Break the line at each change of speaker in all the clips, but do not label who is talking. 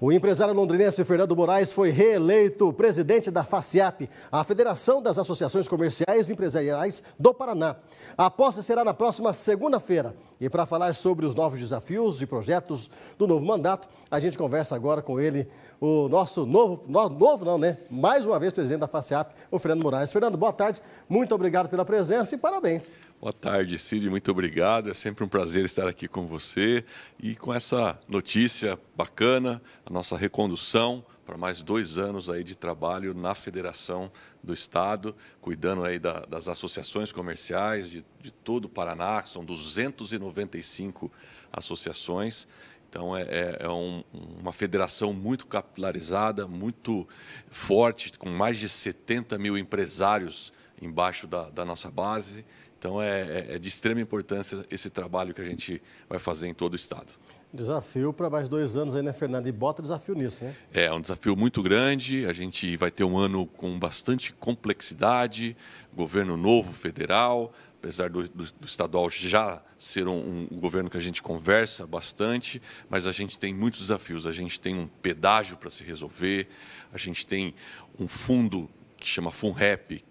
O empresário londrinense Fernando Moraes foi reeleito presidente da FACIAP, a Federação das Associações Comerciais e Empresariais do Paraná. A posse será na próxima segunda-feira. E para falar sobre os novos desafios e projetos do novo mandato, a gente conversa agora com ele, o nosso novo, no, novo não, né? Mais uma vez, presidente da FACEAP, o Fernando Moraes. Fernando, boa tarde, muito obrigado pela presença e parabéns.
Boa tarde, Cid, muito obrigado. É sempre um prazer estar aqui com você e com essa notícia bacana, a nossa recondução para mais dois anos aí de trabalho na Federação do Estado, cuidando aí da, das associações comerciais de, de todo o Paraná, são 295 associações. Então, é, é, é um, uma federação muito capilarizada, muito forte, com mais de 70 mil empresários embaixo da, da nossa base. Então, é, é, é de extrema importância esse trabalho que a gente vai fazer em todo o Estado.
Desafio para mais dois anos aí, né, Fernando? E bota desafio nisso, né?
É, é, um desafio muito grande. A gente vai ter um ano com bastante complexidade, governo novo federal, apesar do, do, do estadual já ser um, um, governo que a gente conversa bastante, mas a gente tem muitos desafios. A gente tem um pedágio para se resolver, a gente tem um fundo que chama FUNREP,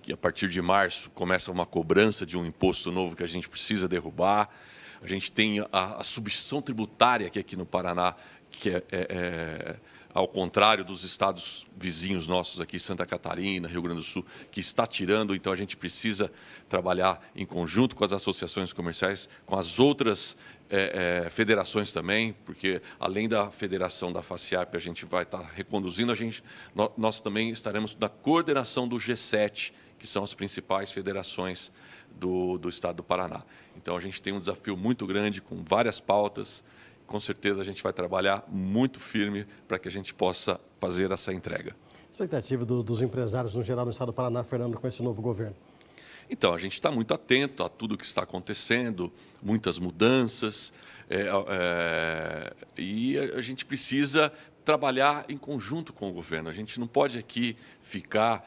que a partir de março começa uma cobrança de um imposto novo que a gente precisa derrubar. A gente tem a, a substituição tributária que aqui no Paraná, que é, é, é, ao contrário dos estados vizinhos nossos aqui, Santa Catarina, Rio Grande do Sul, que está tirando, então a gente precisa trabalhar em conjunto com as associações comerciais, com as outras é, é, federações também, porque além da federação da FACIAP, a gente vai estar reconduzindo, a gente, nós, nós também estaremos na coordenação do G7, que são as principais federações do, do estado do Paraná. Então, a gente tem um desafio muito grande, com várias pautas. Com certeza, a gente vai trabalhar muito firme para que a gente possa fazer essa entrega.
Expectativa do, dos empresários no geral no estado do Paraná, Fernando, com esse novo governo?
Então, a gente está muito atento a tudo o que está acontecendo, muitas mudanças, é, é, e a gente precisa trabalhar em conjunto com o governo. A gente não pode aqui ficar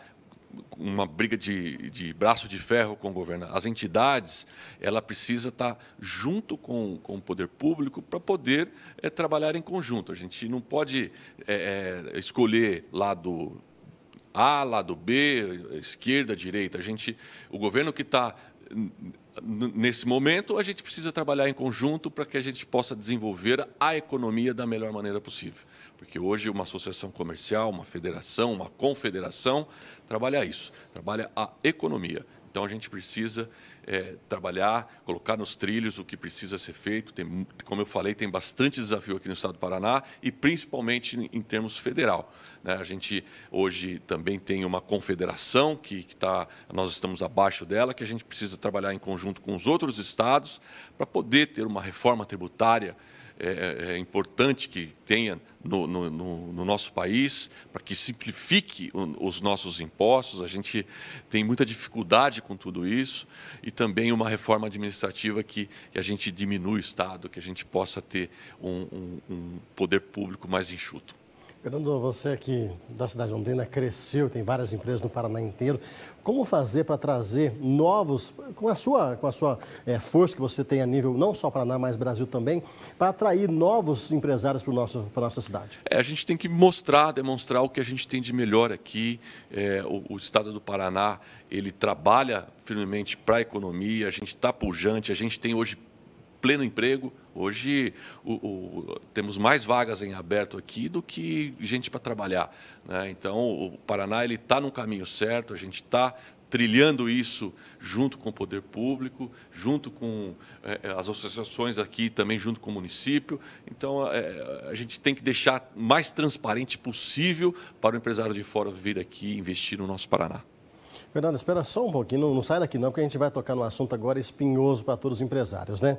uma briga de, de braço de ferro com o governo. As entidades, ela precisa estar junto com, com o poder público para poder é, trabalhar em conjunto. A gente não pode é, é, escolher lado A, lado B, esquerda, direita. A gente, o governo que está nesse momento, a gente precisa trabalhar em conjunto para que a gente possa desenvolver a economia da melhor maneira possível. Porque hoje uma associação comercial, uma federação, uma confederação trabalha isso, trabalha a economia. Então a gente precisa é, trabalhar, colocar nos trilhos o que precisa ser feito. Tem, como eu falei, tem bastante desafio aqui no estado do Paraná e principalmente em, em termos federal. Né? A gente hoje também tem uma confederação que, está, nós estamos abaixo dela, que a gente precisa trabalhar em conjunto com os outros estados para poder ter uma reforma tributária é, é, é importante que tenha no, no, no nosso país, para que simplifique os nossos impostos. A gente tem muita dificuldade com tudo isso e também uma reforma administrativa que, que a gente diminua o Estado, que a gente possa ter um, um, um poder público mais enxuto.
Fernando, você aqui da cidade de Londrina cresceu, tem várias empresas no Paraná inteiro. Como fazer para trazer novos, com a sua, com a sua é, força que você tem a nível não só Paraná, mas Brasil também, para atrair novos empresários para a nossa cidade?
É, a gente tem que mostrar, demonstrar o que a gente tem de melhor aqui. É, o, o estado do Paraná, ele trabalha firmemente para a economia, a gente está pujante, a gente tem hoje pleno emprego. Hoje o, o, temos mais vagas em aberto aqui do que gente para trabalhar. Né? Então o Paraná ele está no caminho certo, a gente está trilhando isso junto com o poder público, junto com é, é, as associações aqui, também junto com o município. Então, é, a gente tem que deixar mais transparente possível para o empresário de fora vir aqui investir no nosso Paraná.
Fernando, espera só um pouquinho, não, não sai daqui não, porque a gente vai tocar no assunto agora espinhoso para todos os empresários, né?